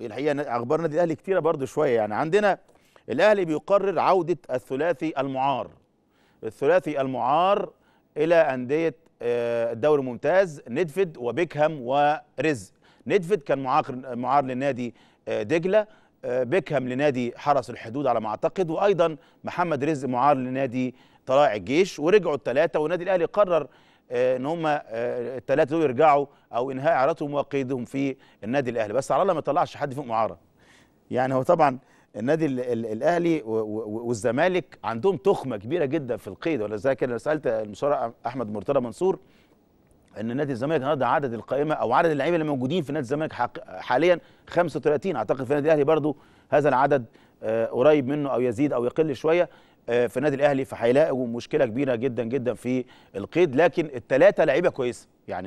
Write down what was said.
الحقيقه اخبار النادي الاهلي كتيره برضو شويه يعني عندنا الاهلي بيقرر عوده الثلاثي المعار الثلاثي المعار الى انديه آه، الدوري الممتاز ندفد وبيكهام ورزق ندفد كان معار معار لنادي آه، دجله آه، بيكهام لنادي حرس الحدود على ما اعتقد وايضا محمد رزق معار لنادي طلائع الجيش ورجعوا الثلاثه والنادي الاهلي قرر آه، ان هم آه، الثلاثه دول يرجعوا او انهاء اعارتهم وقيدهم في النادي الاهلي بس على الله ما يطلعش حد فوق معاره يعني هو طبعا النادي الاهلي والزمالك عندهم تخمه كبيره جدا في القيد ولا زي كده سالت المستشار احمد مرتضى منصور ان نادي الزمالك النهارده عدد القائمه او عدد اللعيبه اللي موجودين في نادي الزمالك حاليا 35 اعتقد في النادي الاهلي برضو هذا العدد آه، قريب منه او يزيد او يقل شويه آه، في النادي الاهلي فهيلاقوا مشكله كبيره جدا جدا في القيد لكن الثلاثه لعيبه كويسه يعني